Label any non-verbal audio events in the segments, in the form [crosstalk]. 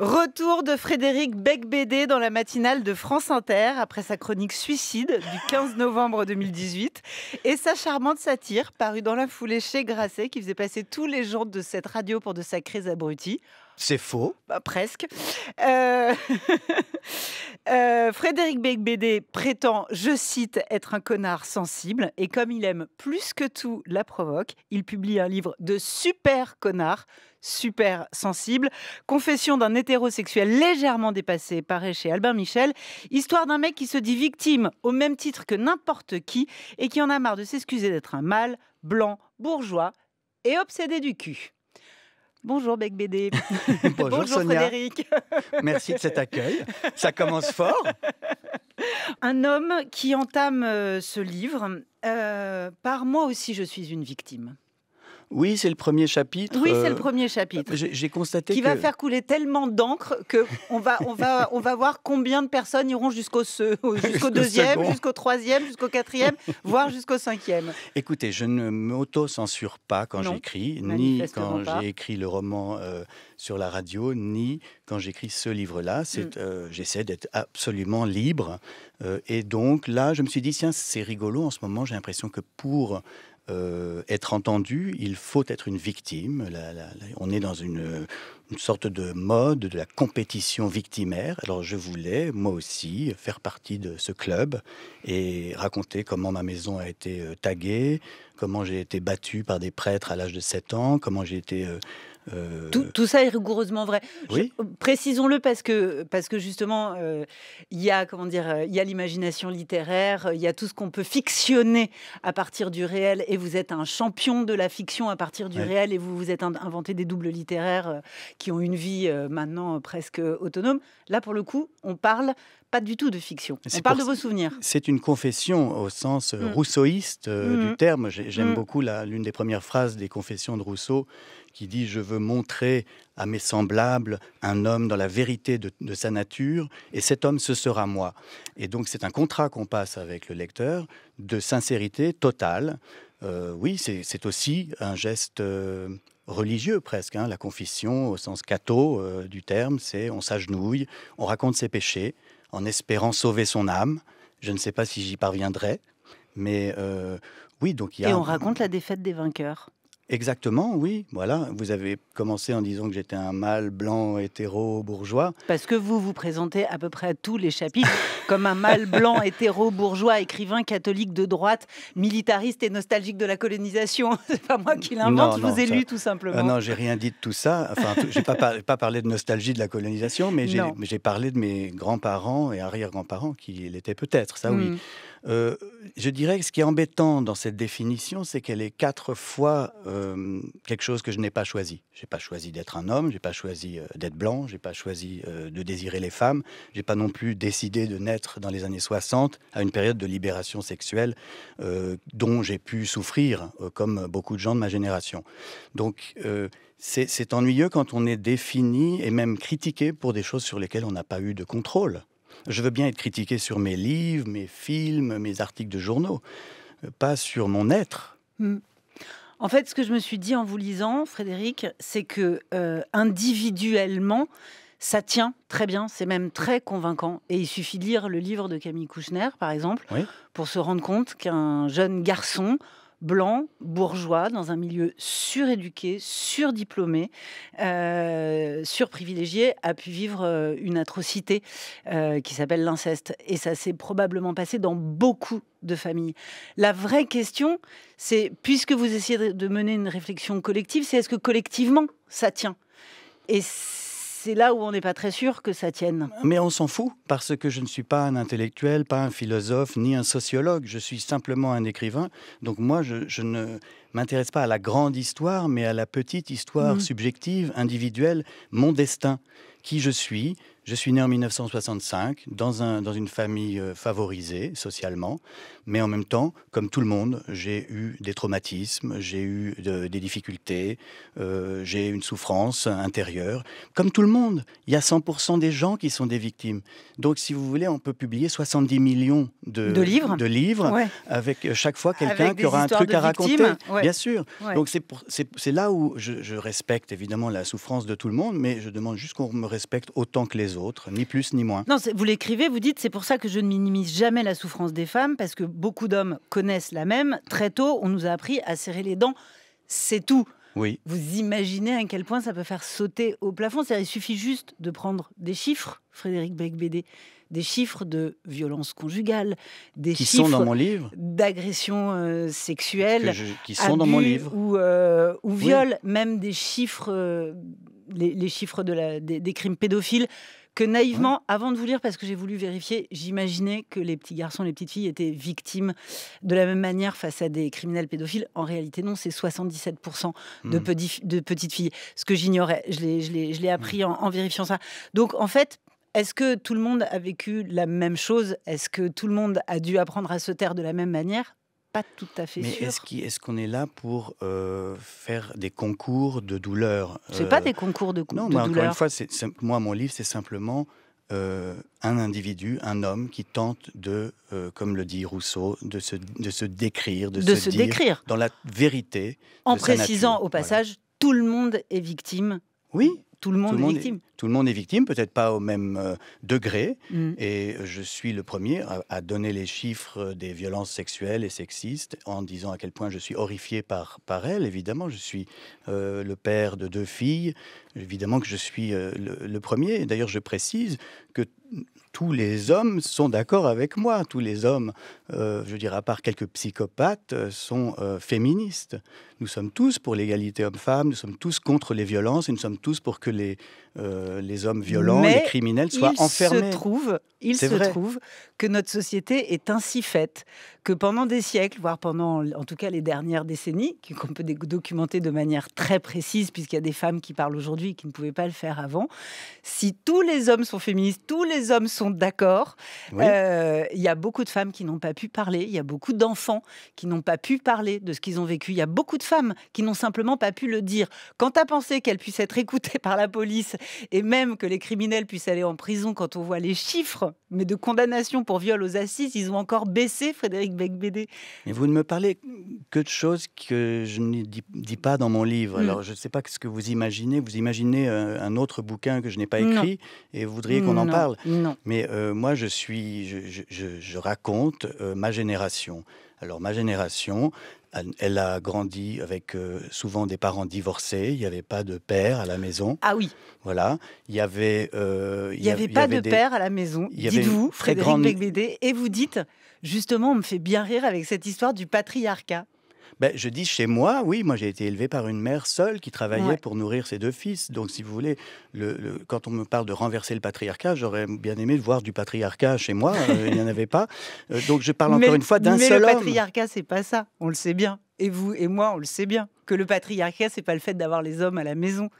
Retour de Frédéric Becbédé dans la matinale de France Inter après sa chronique Suicide du 15 novembre 2018 et sa charmante satire parue dans la foulée chez Grasset qui faisait passer tous les gens de cette radio pour de sacrés abrutis. C'est faux. Bah, presque. Euh, [laughs] euh, Frédéric Beigbeder prétend, je cite, être un connard sensible et comme il aime plus que tout la provoque, il publie un livre de super connard, super sensible, confession d'un hétérosexuel légèrement dépassé, paraît chez Albin Michel, histoire d'un mec qui se dit victime au même titre que n'importe qui et qui en a marre de s'excuser d'être un mâle, blanc, bourgeois et obsédé du cul. Bonjour Bec BD. [laughs] Bonjour, Frédéric. Merci de cet accueil. Ça commence fort. Un homme qui entame euh, ce livre. Euh, par moi aussi, je suis une victime. Oui, c'est le premier chapitre. Oui, c'est le euh, premier chapitre. J'ai constaté qui va faire couler tellement d'encre que on va, on va, [laughs] on va voir combien de personnes iront jusqu'au [laughs] jusqu'au deuxième, jusqu'au troisième, jusqu'au quatrième, voire jusqu'au cinquième. Écoutez, je ne m'auto-censure pas quand j'écris, ni quand j'ai écrit le roman euh, sur la radio, ni quand j'écris ce livre-là. Mm. Euh, j'essaie d'être absolument libre. et donc là, je me suis dit tiens, c'est rigolo. En ce moment, j'ai l'impression que pour euh, être entendu, il faut être une victime. on est dans une, sorte de mode de la compétition victimaire. Alors je voulais, moi aussi, faire partie de ce club et raconter comment ma maison a été euh, taguée, comment j'ai été battu par des prêtres à l'âge de 7 ans, comment j'ai été euh, euh, tout, ça est rigoureusement vrai. Précisons-le parce que, parce que justement, euh, euh, il y a l'imagination littéraire, il y a tout ce qu'on peut fictionner à partir du réel. Et vous êtes un champion de la fiction à partir du réel et vous vous êtes inventé des doubles littéraires qui ont une vie maintenant presque autonome. Là, pour le coup, on parle pas du tout de fiction. On parle de vos souvenirs. C'est une confession au sens euh, mm. rousseauiste euh, du mm-hmm. terme. J'aime mm. beaucoup l'une des premières phrases des confessions de Rousseau qui dit ⁇ Je veux montrer à mes semblables un homme dans la vérité de, sa nature, et cet homme, ce sera moi. ⁇ Et donc c'est un contrat qu'on passe avec le lecteur de sincérité totale. Euh, oui, c'est aussi un geste... religieux presque. Hein, la confession, au sens catho du terme, c'est on s'agenouille, on raconte ses péchés, en espérant sauver son âme. Je ne sais pas si j'y parviendrai, mais euh, oui, donc il y a... Et on raconte la défaite des vainqueurs. Exactement, oui. Voilà, vous avez commencé en disant que j'étais un mâle blanc, hétéro, bourgeois. Parce que vous vous présentez à peu près à tous les chapitres comme un mâle blanc, [laughs] hétéro, bourgeois, écrivain catholique de droite, militariste et nostalgique de la colonisation. [laughs] C'est pas moi qui l'invente, je vous ai lu tout simplement. Ah non, j'ai rien dit de tout ça. Enfin, j'ai pas, parlé de nostalgie de la colonisation, mais j'ai parlé de mes grands-parents et arrière-grands-parents qui l'étaient peut-être, ça oui. Hmm. Euh, je dirais que ce qui est embêtant dans cette définition, c'est qu'elle est quatre fois euh, quelque chose que je n'ai pas choisi. J'ai pas choisi d'être un homme, j'ai pas choisi euh, d'être blanc, j'ai pas choisi de désirer les femmes, j'ai pas non plus décidé de naître dans les années 60 à une période de libération sexuelle dont j'ai pu souffrir comme beaucoup de gens de ma génération. Donc c'est ennuyeux quand on est défini et même critiqué pour des choses sur lesquelles on n'a pas eu de contrôle. Je veux bien être critiqué sur mes livres, mes films, mes articles de journaux, euh, pas sur mon être. Hmm. En fait, ce que je me suis dit en vous lisant, Frédéric, c'est que euh, individuellement, ça tient très bien, c'est même très convaincant. Et il suffit de lire le livre de Camille Kouchner, par exemple, pour se rendre compte qu'un jeune garçon blanc, bourgeois, dans un milieu suréduqué, surdiplômé, euh, surprivilégié, a pu vivre euh, une atrocité euh, qui s'appelle l'inceste. Et ça s'est probablement passé dans beaucoup de familles. La vraie question, c'est, puisque vous essayez de mener une réflexion collective, c'est est-ce que collectivement, ça tient Et c'est là où on n'est pas très sûr que ça tienne. Mais on s'en fout, parce que je ne suis pas un intellectuel, pas un philosophe, ni un sociologue. Je suis simplement un écrivain. Donc moi, je, ne m'intéresse pas à la grande histoire, mais à la petite histoire mmh. subjective, individuelle, mon destin, qui je suis, je suis né en 1965 dans, un, dans une famille euh, favorisée socialement, mais en même temps, comme tout le monde, j'ai eu des traumatismes, j'ai eu des difficultés, euh, j'ai une souffrance intérieure. Comme tout le monde, il y a 100% des gens qui sont des victimes. Donc, si vous voulez, on peut publier 70 millions de, livres, de livres avec euh, chaque fois quelqu'un qui aura un truc à raconter. Bien sûr. Donc, c'est là où je, je respecte évidemment la souffrance de tout le monde, mais je demande juste qu'on me respecte autant que les autres ni plus ni moins. Non, vous l'écrivez, vous dites, c'est pour ça que je ne minimise jamais la souffrance des femmes, parce que beaucoup d'hommes connaissent la même. Très tôt, on nous a appris à serrer les dents, c'est tout. Oui. Vous imaginez à quel point ça peut faire sauter au plafond Il suffit juste de prendre des chiffres, Frédéric Becbédé, des chiffres de violence conjugale, des chiffres sont dans mon livre d'agression euh, sexuelle, qui sont dans mon livre ou, viols, euh, ou viol, même des chiffres, euh, les, chiffres de la, des crimes pédophiles que naïvement, avant de vous lire, parce que j'ai voulu vérifier, j'imaginais que les petits garçons, les petites filles étaient victimes de la même manière face à des criminels pédophiles. En réalité, non, c'est 77% de, hmm. de, petites filles, ce que j'ignorais. Je l'ai appris hmm. en vérifiant ça. Donc, en fait, est-ce que tout le monde a vécu la même chose Est-ce que tout le monde a dû apprendre à se taire de la même manière pas tout à fait sûr. Mais est-ce qu'on est, là pour euh, faire des concours de douleur C'est pas euh, des concours de, non, de douleur. Non, encore une fois, moi, mon livre, c'est simplement euh, un individu, un homme qui tente de, comme le dit Rousseau, de se, de se décrire, de, se, dire décrire dans la vérité. En précisant au passage, tout le monde est victime. Oui, tout le monde, est victime. tout le monde est victime, peut-être pas au même euh, degré. Mm. Et je suis le premier à, donner les chiffres des violences sexuelles et sexistes en disant à quel point je suis horrifié par, par elles. Évidemment, je suis euh, le père de deux filles. Évidemment que je suis euh, le, premier. D'ailleurs, je précise que tous les hommes sont d'accord avec moi. Tous les hommes, je dirais à part quelques psychopathes, sont féministes. Nous sommes tous pour l'égalité homme-femme, nous sommes tous contre les violences nous sommes tous pour que les, euh, les hommes violents, et les criminels soient enfermés. Se trouve, il se trouve que notre société est ainsi faite que pendant des siècles, voire pendant en tout cas les dernières décennies, qu'on peut documenter de manière très précise, puisqu'il y a des femmes qui parlent aujourd'hui qui ne pouvaient pas le faire avant, si tous les hommes sont féministes, tous les hommes sont d'accord, euh, il y a beaucoup de femmes qui n'ont pas pu parler, il y a beaucoup d'enfants qui n'ont pas pu parler de ce qu'ils ont vécu, il y a beaucoup de femmes qui n'ont simplement pas pu le dire. Quant à penser qu'elles puissent être écoutées [laughs] par la police, et même que les criminels puissent aller en prison quand on voit les chiffres, mais de condamnation pour viol aux assises, ils ont encore baissé, Frédéric Becbédé. Mais vous ne me parlez que de choses que je ne dis, pas dans mon livre. Mm. Alors je ne sais pas ce que vous imaginez. Vous imaginez euh, un, autre bouquin que je n'ai pas écrit et vous voudriez qu'on en parle. Non. Mais euh, moi, je suis, je, raconte euh, ma génération. Alors ma génération, elle a grandi avec euh, souvent des parents divorcés. Il n'y avait pas de père à la maison. Ah oui. Voilà. Il y avait. Euh, il n'y avait, pas de père à la maison. Dites-vous, Frédéric grande... et vous dites justement, on me fait bien rire avec cette histoire du patriarcat. Ben, je dis chez moi, oui, moi j'ai été élevé par une mère seule qui travaillait pour nourrir ses deux fils. Donc si vous voulez, quand on me parle de renverser le patriarcat, j'aurais bien aimé voir du patriarcat chez moi, euh, il n'y en avait pas. Euh, donc je parle encore une fois d'un seul homme. Mais le patriarcat, c'est pas ça, on le sait bien. Et vous et moi, on le sait bien, que le patriarcat, c'est pas le fait d'avoir les hommes à la maison.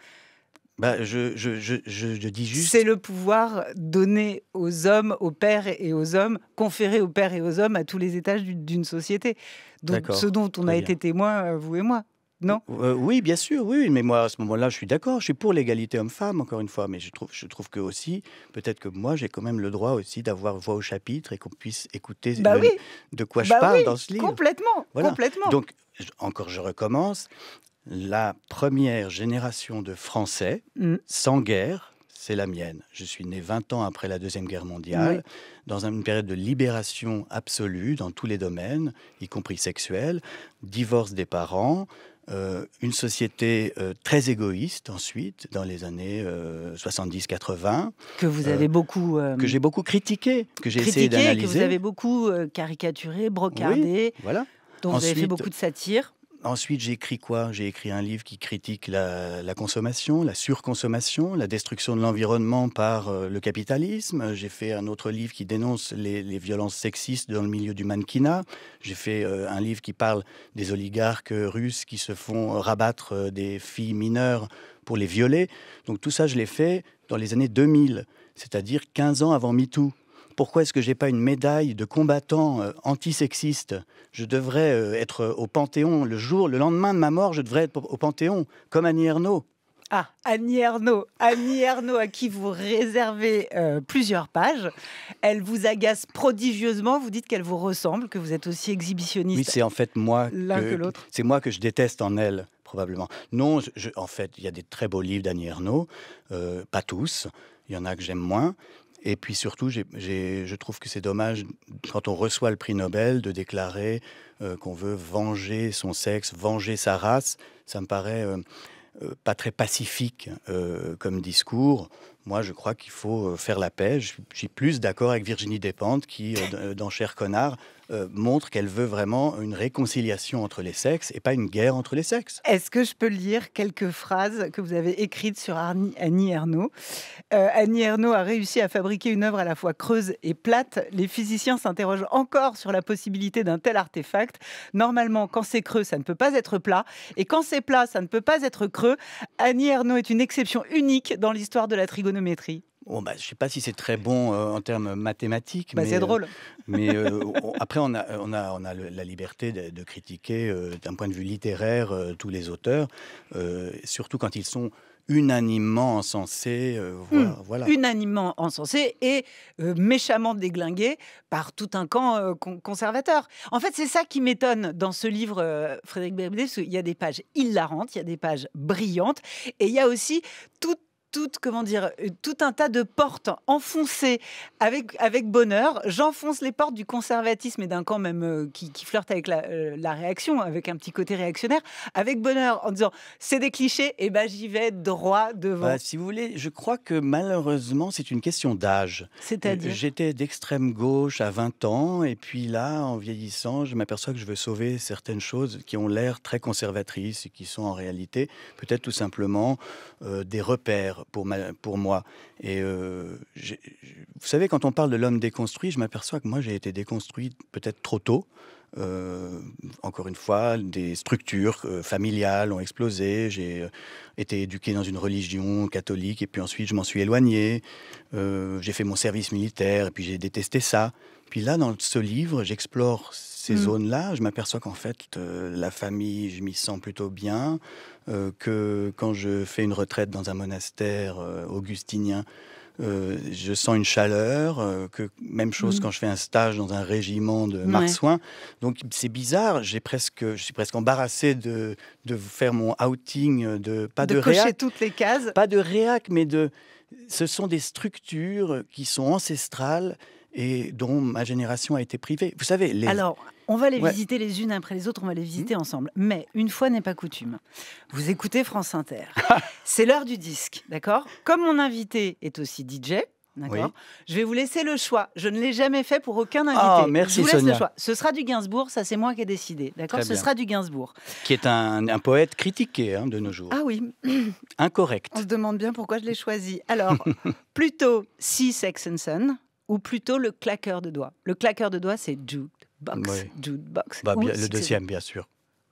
Bah, je, dis juste. C'est le pouvoir donné aux hommes, aux pères et aux hommes, conféré aux pères et aux hommes à tous les étages d'une société. Donc, ce dont on a été témoin, euh, vous et moi. Non euh, euh, Oui, bien sûr, oui. Mais moi, à ce moment-là, je suis d'accord. Je suis pour l'égalité homme-femme, encore une fois. Mais je trouve, je trouve que aussi, peut-être que moi, j'ai quand même le droit aussi d'avoir voix au chapitre et qu'on puisse écouter bah de quoi je bah parle dans ce livre. Complètement, complètement. Donc, encore, je recommence la première génération de Français mm. sans guerre, c'est la mienne. Je suis né 20 ans après la Deuxième Guerre mondiale, dans une période de libération absolue dans tous les domaines, y compris sexuel, divorce des parents, euh, une société euh, très égoïste ensuite, dans les années 70-80. Euh, que vous avez beaucoup... que j'ai beaucoup critiqué, que j'ai essayé d'analyser. que vous avez beaucoup caricaturé, brocardé. dont voilà. Donc j'ai fait beaucoup de satire. Ensuite, j'ai écrit quoi J'ai écrit un livre qui critique la, consommation, la surconsommation, la destruction de l'environnement par euh, le capitalisme. J'ai fait un autre livre qui dénonce les, violences sexistes dans le milieu du mannequinat. J'ai fait euh, un livre qui parle des oligarques russes qui se font rabattre euh, des filles mineures pour les violer. Donc tout ça, je l'ai fait dans les années 2000, c'est-à-dire 15 ans avant MeToo pourquoi est-ce que j'ai pas une médaille de combattant euh, antisexiste Je devrais euh, être au Panthéon le jour, le lendemain de ma mort, je devrais être au Panthéon, comme Annie Ernaux. Ah, Annie Ernaux. Annie Ernaux, à qui vous réservez euh, plusieurs pages. Elle vous agace prodigieusement. Vous dites qu'elle vous ressemble, que vous êtes aussi exhibitionniste. Oui, c'est en fait moi. L'un que, l'autre. C'est moi que je déteste en elle, probablement. Non, je, en fait, il y a des très beaux livres d'Annie Ernaux. pas tous. Il y en a que j'aime moins. Et puis surtout, je trouve que c'est dommage, quand on reçoit le prix Nobel, de déclarer euh, qu'on veut venger son sexe, venger sa race. Ça me paraît euh, euh, pas très pacifique comme discours. Moi, je crois qu'il faut faire la paix. Je suis plus d'accord avec Virginie Despentes qui, dans Cher Connard, euh, montre qu'elle veut vraiment une réconciliation entre les sexes et pas une guerre entre les sexes. Est-ce que je peux lire quelques phrases que vous avez écrites sur Annie Ernaux euh, Annie Ernaux a réussi à fabriquer une œuvre à la fois creuse et plate. Les physiciens s'interrogent encore sur la possibilité d'un tel artefact. Normalement, quand c'est creux, ça ne peut pas être plat. Et quand c'est plat, ça ne peut pas être creux. Annie Ernaux est une exception unique dans l'histoire de la trigonométrie. Oh, bon, bah, je ne sais pas si c'est très bon euh, en termes mathématiques. mais, c'est drôle. mais après, on a, on a, on a la liberté de, critiquer euh, d'un point de vue littéraire euh, tous les auteurs, surtout quand ils sont unanimement encensés. Hmm. voilà, Unanimement encensés et méchamment déglingués par tout un camp conservateur. En fait, c'est ça qui m'étonne dans ce livre, Frédéric parce il y a des pages hilarantes, il y a des pages brillantes, et il y a aussi toute comment dire, euh, tout un tas de portes enfoncées avec, avec bonheur. J'enfonce les portes du conservatisme et d'un camp même euh, qui, flirte avec euh, la, réaction, avec un petit côté réactionnaire, avec bonheur, en disant c'est des clichés, et eh ben j'y vais droit devant. Bah, si vous voulez, je crois que malheureusement c'est une question d'âge. C'est-à-dire J'étais d'extrême gauche à 20 ans, et puis là, en vieillissant, je m'aperçois que je veux sauver certaines choses qui ont l'air très conservatrices et qui sont en réalité peut-être tout simplement des repères pour, moi. Et euh, vous savez, quand on parle de l'homme déconstruit, je m'aperçois que moi, j'ai été déconstruit peut-être trop tôt. Euh, encore une fois, des structures euh, familiales ont explosé. J'ai été éduqué dans une religion catholique et puis ensuite je m'en suis éloigné. j'ai fait mon service militaire et puis j'ai détesté ça. Puis là, dans ce livre, j'explore ces mm. zones-là. Je m'aperçois qu'en fait, euh, la famille, je m'y sens plutôt bien. Euh, que quand je fais une retraite dans un monastère euh, augustinien, je sens une chaleur, que même chose mm. quand je fais un stage dans un régiment de marsouins. Donc c'est bizarre, j'ai presque, je suis presque embarrassé de, de faire mon outing de pas de, cocher toutes les cases, pas de réac, mais de, ce sont des structures qui sont ancestrales et dont ma génération a été privée. Vous savez, les... Alors, on va les visiter les unes après les autres, on va les visiter hmm. ensemble. Mais une fois n'est pas coutume. Vous écoutez France Inter. [laughs] C'est l'heure du disque, d'accord Comme mon invité est aussi DJ, D'accord. Je vais vous laisser le choix. Je ne l'ai jamais fait pour aucun invité. Ah merci je vous laisse le choix. Ce sera du Gainsbourg, ça c'est moi qui ai décidé. D'accord. Ce sera du Gainsbourg. Qui est un, poète critiqué hein, de nos jours. Ah oui. Incorrect. On se demande bien pourquoi je l'ai choisi. Alors, [laughs] plutôt si Sex ou plutôt le claqueur de doigts. Le claqueur de doigts, c'est Jude Box. Bah, le deuxième, bien sûr.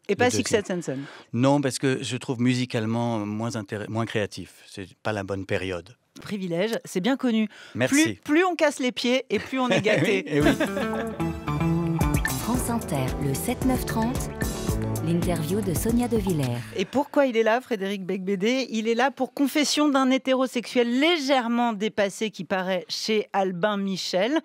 Et pas Six Sense Non, parce que je trouve musicalement moins, moins créatif. C'est pas la bonne période. Privilège, c'est bien connu. Merci. Plus, on casse les pieds et plus on est [laughs] gâté. Eh eh France Inter, le 7-9-30 interview de Sonia De Villers. Et pourquoi il est là, Frédéric Becbédé Il est là pour Confession d'un hétérosexuel légèrement dépassé qui paraît chez Albin Michel,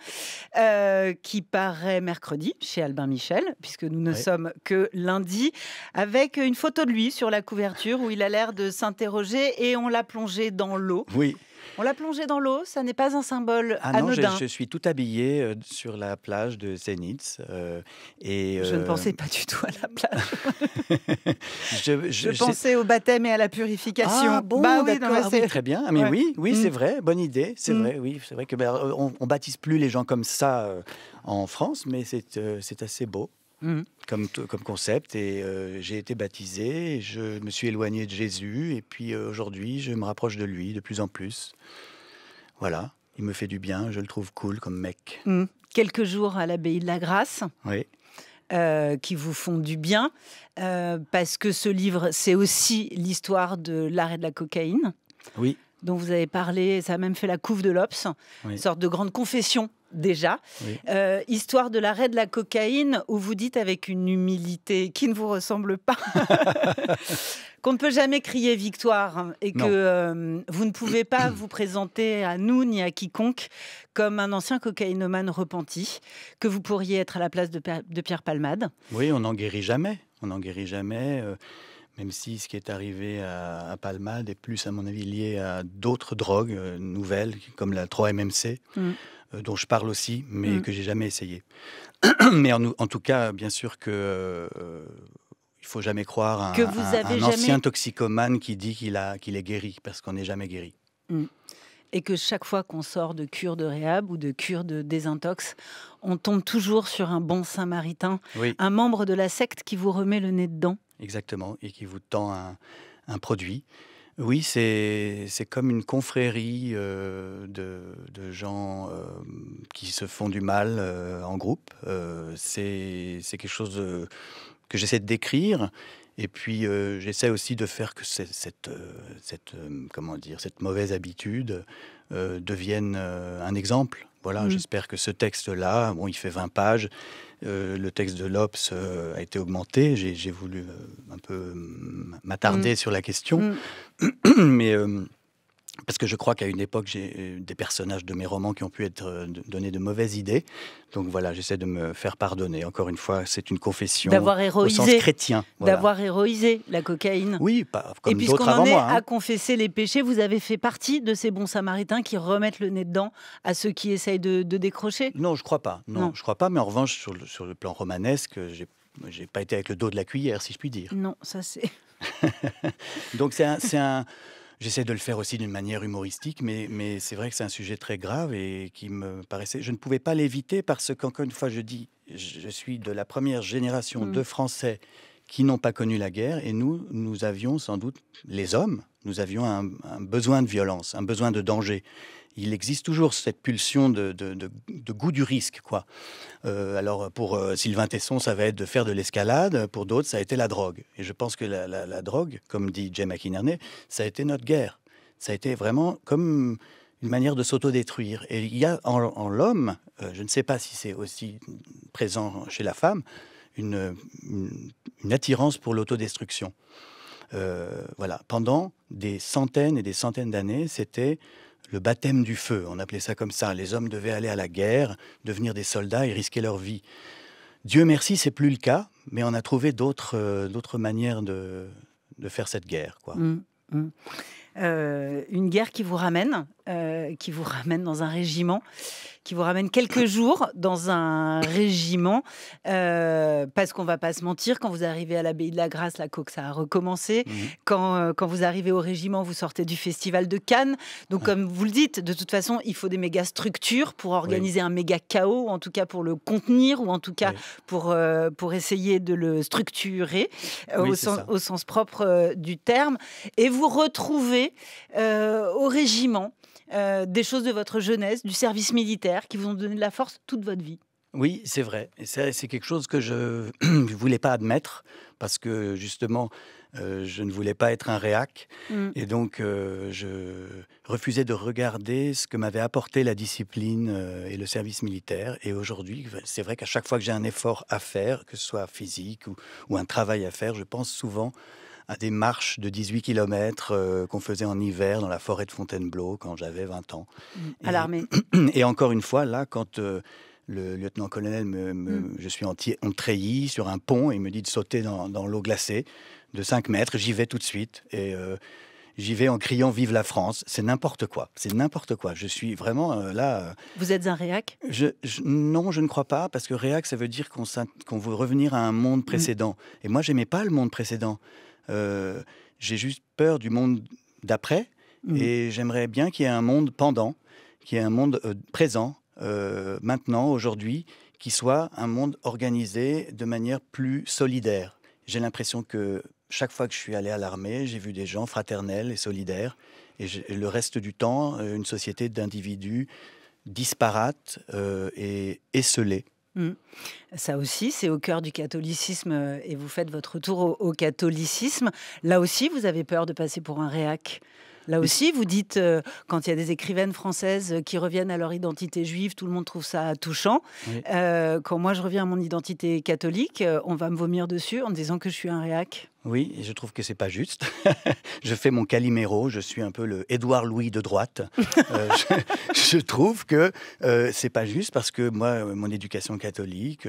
euh, qui paraît mercredi chez Albin Michel, puisque nous ne sommes que lundi, avec une photo de lui sur la couverture où il a l'air de s'interroger et on l'a plongé dans l'eau. Oui. On l'a plongé dans l'eau, ça n'est pas un symbole ah anodin. Non, je, suis tout habillé euh, sur la plage de Zenitz. Euh, et, Je ne pensais pas du tout à la plage. [laughs] je, pensais au baptême et à la purification. Ah, bon, bah d'accord. Ah très bien. Ah, mais oui, oui, c'est mm. vrai. Bonne idée. C'est mm. vrai. Oui, c'est vrai que bah, on, baptise plus les gens comme ça euh, en France, mais c'est euh, c'est assez beau. Mm. Comme, comme, concept. Et euh, j'ai été baptisé, je me suis éloigné de Jésus, et puis aujourd'hui, je me rapproche de lui de plus en plus. Voilà, il me fait du bien, je le trouve cool comme mec. Quelques jours à l'abbaye de la Grâce. Oui. Euh, qui vous font du bien, euh, parce que ce livre, c'est aussi l'histoire de l'arrêt de la cocaïne. Oui dont vous avez parlé, ça a même fait la couve de l'ops, une sorte de grande confession déjà. Euh, histoire de l'arrêt de la cocaïne, où vous dites avec une humilité qui ne vous ressemble pas [laughs] qu'on ne peut jamais crier victoire hein, et que euh, vous ne pouvez pas vous présenter à nous ni à quiconque comme un ancien cocaïnomane repenti, que vous pourriez être à la place de, Pierre Palmade. Oui, on n'en guérit jamais. On n'en guérit jamais. Euh, même si ce qui est arrivé à, Palmade est plus, à mon avis, lié à d'autres drogues euh, nouvelles, comme la 3-MMC, euh, dont je parle aussi, mais que mm. que j'ai jamais essayé. [clears throat] mais en, tout cas, bien sûr que... ne euh, il faut jamais croire à un, ancien toxicomane qui dit qu'il qu'il est guéri, parce qu'on n'est jamais guéri. Mm et que chaque fois qu'on sort de cure de réhab ou de cure de désintox, on tombe toujours sur un bon samaritain, un membre de la secte qui vous remet le nez dedans. Exactement, et qui vous tend un, produit. Oui, c'est comme une confrérie euh, de, de, gens euh, qui se font du mal euh, en groupe. c'est quelque chose que j'essaie de décrire et puis euh, j'essaie aussi de faire que cette, euh, cette, euh, comment dire, cette mauvaise habitude devienne un exemple. Voilà, mmh. j'espère que ce texte-là, bon, il fait 20 pages. le texte de Lops a été augmenté. J'ai voulu un peu m'attarder mmh. sur la question, mmh. [clears throat] mais parce que je crois qu'à une époque, j'ai euh, des personnages de mes romans qui ont pu être euh, donnés de mauvaises idées. Donc voilà, j'essaie de me faire pardonner. Encore une fois, c'est une confession au sens chrétien. D'avoir héroïsé la cocaïne. Oui, pas comme d'autres avant moi. Et puisqu'on en est hein. à confesser les péchés, vous avez fait partie de ces bons samaritains qui remettent le nez dedans à ceux qui essayent de, décrocher Non, je crois pas. Non, je crois pas. Mais en revanche, sur le, plan romanesque, j'ai j'ai pas été avec le dos de la cuillère, si je puis dire. Non, ça c'est... [laughs] Donc c'est un... J'essaie de le faire aussi d'une manière humoristique, mais, c'est vrai que c'est un sujet très grave et qui me paraissait. Je ne pouvais pas l'éviter parce qu'encore une fois, je dis, je suis de la première génération de mmh. Français qui n'ont pas connu la guerre. Et nous, nous avions sans doute, les hommes, nous avions un, besoin de violence, un besoin de danger. Il existe toujours cette pulsion de, goût du risque, quoi. Euh, alors pour euh, Sylvain Tesson, ça va être de faire de l'escalade. Pour d'autres, ça a été la drogue. Et je pense que la, drogue, comme dit Jay McInerney, ça a été notre guerre. Ça a été vraiment comme une manière de s'autodétruire. Et il y a en, l'homme, euh, je ne sais pas si c'est aussi présent chez la femme, une, attirance pour l'autodestruction. Euh, voilà. Pendant des centaines et des centaines d'années, c'était le baptême du feu. On appelait ça comme ça. Les hommes devaient aller à la guerre, devenir des soldats et risquer leur vie. Dieu merci, c'est plus le cas, mais on a trouvé d'autres euh, manières de, faire cette guerre. Quoi. Mmh, mmh. Euh, une guerre qui vous ramène, qui vous ramène dans un régiment qui vous ramène quelques jours dans un régiment. Euh, parce qu'on va pas se mentir, quand vous arrivez à l'abbaye de la Grâce, la coque, ça a recommencé. Mhm. Quand, euh, quand vous arrivez au régiment, vous sortez du festival de Cannes. Donc, comme vous le dites, de toute façon, il faut des méga structures pour organiser un méga chaos, en tout cas pour le contenir, ou en tout cas pour, euh, pour essayer de le structurer au, sens, au, sens, propre du terme. Et vous retrouvez au régiment euh, des choses de votre jeunesse, du service militaire, qui vous ont donné de la force toute votre vie. Oui, c'est vrai. Et c'est quelque chose que je ne [clears throat] voulais pas admettre parce que justement, euh, je ne voulais pas être un réac. Mm. Et donc, euh, je refusais de regarder ce que m'avait apporté la discipline et le service militaire. Et aujourd'hui, c'est vrai qu'à chaque fois que j'ai un effort à faire, que ce soit physique ou, un travail à faire, je pense souvent à des marches de 18 km euh, qu'on faisait en hiver dans la forêt de Fontainebleau quand j'avais 20 ans. Mmh. À l'armée. [clears throat] Et encore une fois, là, quand euh, le lieutenant-colonel me, mmh. je suis en, sur un pont et il me dit de sauter dans, l'eau glacée de 5 mètres, j'y vais tout de suite. Et. Euh, j'y vais en criant Vive la France. C'est n'importe quoi. C'est n'importe quoi. Je suis vraiment là. Vous êtes un réac Non, je ne crois pas, parce que réac, ça veut dire qu'on veut revenir à un monde mmh. précédent. Et moi, j'aimais pas le monde précédent. Euh, j'ai juste peur du monde d'après mm. et j'aimerais bien qu'il y ait un monde pendant, qu'il y ait un monde euh, présent, euh, maintenant, aujourd'hui, qui soit un monde organisé de manière plus solidaire. J'ai l'impression que chaque fois que je suis allé à l'armée, j'ai vu des gens fraternels et solidaires. Et, le reste du temps, une société d'individus disparates et esselés. Mmh. Ça aussi, c'est au cœur du catholicisme euh, et vous faites votre tour au, catholicisme. Là aussi, vous avez peur de passer pour un réac. Là aussi, vous dites, euh, quand il y a des écrivaines françaises euh, qui reviennent à leur identité juive, tout le monde trouve ça touchant. quand moi, je reviens à mon identité catholique, on va me vomir dessus en disant que je suis un réac. Oui, je trouve que c'est pas juste. [laughs] je fais mon caliméro, je suis un peu le Édouard Louis de droite. Euh, je, trouve que euh, c'est pas juste parce que moi, euh, mon éducation catholique,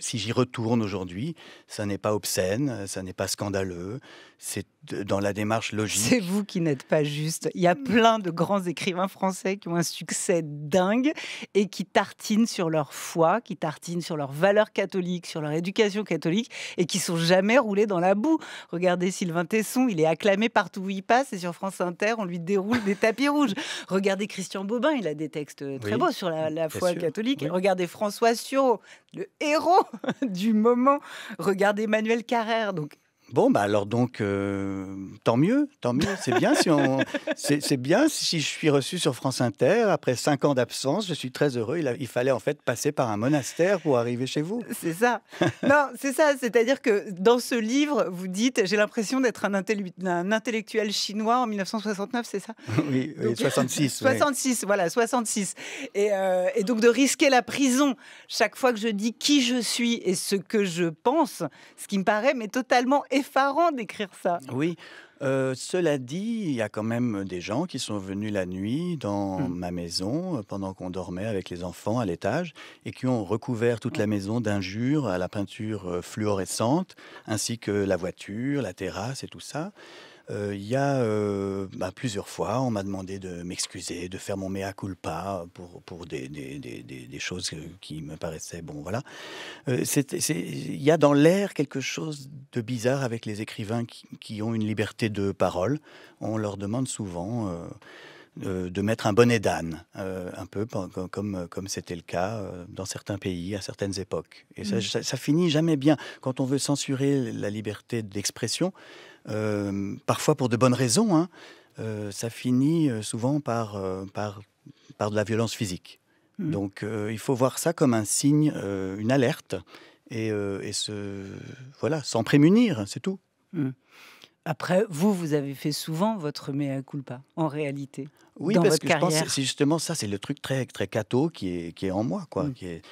si j'y retourne aujourd'hui, ça n'est pas obscène, ça n'est pas scandaleux, c'est dans la démarche logique. C'est vous qui n'êtes pas juste. Il y a mm. plein de grands écrivains français qui ont un succès dingue et qui tartinent sur leur foi, qui tartinent sur leurs valeurs catholiques, sur leur éducation catholique et qui sont jamais roulés dans la boue. Regardez Sylvain Tesson, il est acclamé partout où il passe et sur France Inter, on lui déroule des tapis rouges. [laughs] Regardez Christian Bobin, il a des textes très beaux sur la, foi catholique. Regardez François Sureau, le héros [laughs] du moment. Regardez Emmanuel Carrère. Donc Bon, bah alors donc, euh, tant mieux, tant mieux. C'est bien, si on, [laughs] c'est, bien si je suis reçu sur France Inter. Après cinq ans d'absence, je suis très heureux. Il, fallait en fait passer par un monastère pour arriver chez vous. C'est ça. [laughs] non, c'est ça. C'est-à-dire que dans ce livre, vous dites, j'ai l'impression d'être un, intellectuel chinois en 1969, c'est ça oui, 66. 66, [laughs] voilà, 66. Euh, et, donc de risquer la prison chaque fois que je dis qui je suis et ce que je pense, ce qui me paraît mais totalement effrayant effarant d'écrire ça. Oui. Euh, cela dit, il y a quand même des gens qui sont venus la nuit dans hmm. ma maison euh, pendant qu'on dormait avec les enfants à l'étage et qui ont recouvert toute la maison d'injures à la peinture euh, fluorescente ainsi que la voiture, la terrasse et tout ça. Euh, il y a euh, bah, plusieurs fois, on m'a demandé de m'excuser, de faire mon mea culpa pour, pour des, des, des, choses qui me paraissaient. Bon, voilà. Euh, il y a dans l'air quelque chose de bizarre avec les écrivains qui, ont une liberté de parole. On leur demande souvent. de mettre un bonnet d'âne, un peu comme comme c'était le cas dans certains pays à certaines époques. Et mmh. ça, ça, finit jamais bien. Quand on veut censurer la liberté d'expression, euh, parfois pour de bonnes raisons, hein. euh, ça finit euh, souvent par, par, par de la violence physique. Mmh. Donc il faut voir ça comme un signe, une alerte, et, se, voilà, s'en prémunir, c'est tout. Mmh. Après, vous, vous avez fait souvent votre mea culpa, en réalité. Oui, parce votre que carrière. je pense c'est justement ça, c'est le truc très très catho qui est, qui est en moi, quoi, mmh. qui est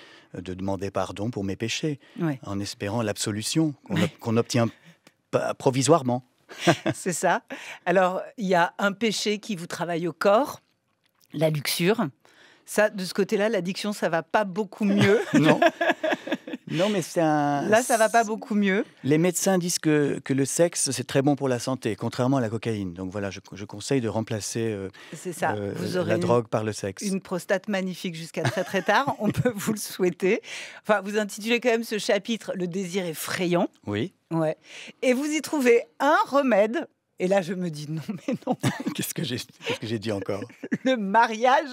de demander pardon pour mes péchés, en espérant l'absolution qu'on obtient provisoirement. [laughs] C'est ça. Alors, il y a un péché qui vous travaille au corps, la luxure. Ça, de ce côté-là, l'addiction, ça va pas beaucoup mieux. non, [laughs] Non, mais c'est un. Là, ça va pas beaucoup mieux. Les médecins disent que, le sexe, c'est très bon pour la santé, contrairement à la cocaïne. Donc voilà, je, conseille de remplacer euh, C'est ça. Euh, vous aurez la drogue par le sexe. Une prostate magnifique jusqu'à très très tard, [laughs] on peut vous le souhaiter. Enfin, vous intitulez quand même ce chapitre Le désir effrayant. Oui. Ouais. Et vous y trouvez un remède et là, je me dis non, mais non. [laughs] Qu'est-ce que j'ai dit encore Le mariage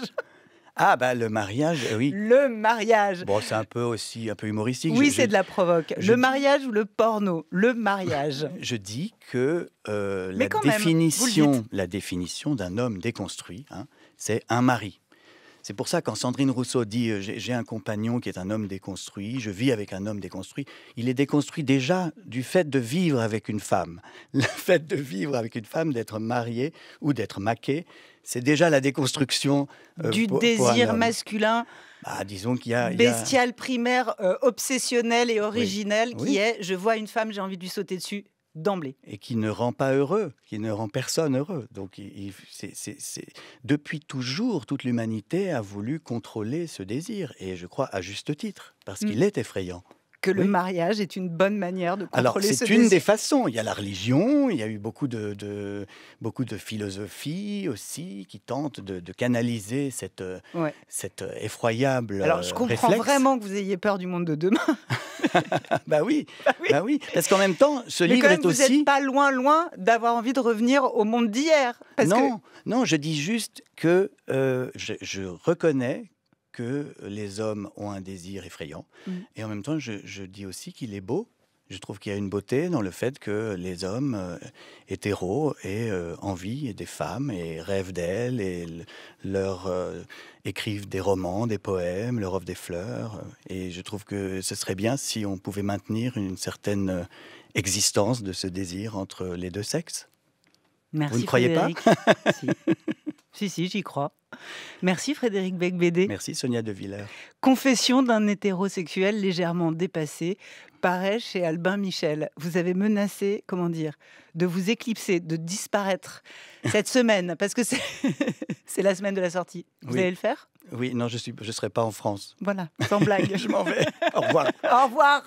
ah bah le mariage, euh, oui. Le mariage. Bon, c'est un peu aussi un peu humoristique. Oui, c'est de la provoque. le mariage ou le porno Le mariage. [laughs] Je dis que euh, la, définition, la, définition, d'un homme déconstruit, hein, c'est un mari. C'est pour ça quand Sandrine Rousseau dit euh, j'ai un compagnon qui est un homme déconstruit, je vis avec un homme déconstruit, il est déconstruit déjà du fait de vivre avec une femme. [laughs] Le fait de vivre avec une femme, d'être marié ou d'être maqué, c'est déjà la déconstruction euh, du désir masculin. Bah, disons qu'il y a bestial primaire, euh, obsessionnel et originel, qui est je vois une femme, j'ai envie de lui sauter dessus d'emblée. Et qui ne rend pas heureux, qui ne rend personne heureux. Donc, il, c'est, depuis toujours, toute l'humanité a voulu contrôler ce désir, et je crois à juste titre, parce mm. qu'il est effrayant que le mariage est une bonne manière de contrôler Alors, c'est une des façons. Il y a la religion, il y a eu beaucoup de, philosophie beaucoup de aussi qui tente de, canaliser cette, cette effroyable. Euh, Alors, je comprends vraiment que vous ayez peur du monde de demain. [laughs] Bah, [laughs] bah oui, bah oui, parce qu'en même temps, ce livre est vous aussi. Vous n'êtes pas loin, loin d'avoir envie de revenir au monde d'hier. Non, non, je dis juste que euh, je, je reconnais les hommes ont un désir effrayant. Mm. Et en même temps, je, dis aussi qu'il est beau. Je trouve qu'il y a une beauté dans le fait que les hommes euh, hétéros aient euh, envie des femmes et rêvent d'elles et leur euh, écrivent des romans, des poèmes, leur offrent des fleurs. Et je trouve que ce serait bien si on pouvait maintenir une certaine existence de ce désir entre les deux sexes. Vous ne croyez pas [laughs] Si, si, j'y crois. Merci Frédéric Becbédé. Merci Sonia De Villers. Confession d'un hétérosexuel légèrement dépassé paraît chez Albin Michel. Vous avez menacé, comment dire, de vous éclipser, de disparaître cette [laughs] semaine, parce que [laughs] c'est la semaine de la sortie. Vous allez le faire Oui, non, je ne je serai pas en France. Voilà, sans blague. [laughs] je m'en vais. Au revoir. Au revoir.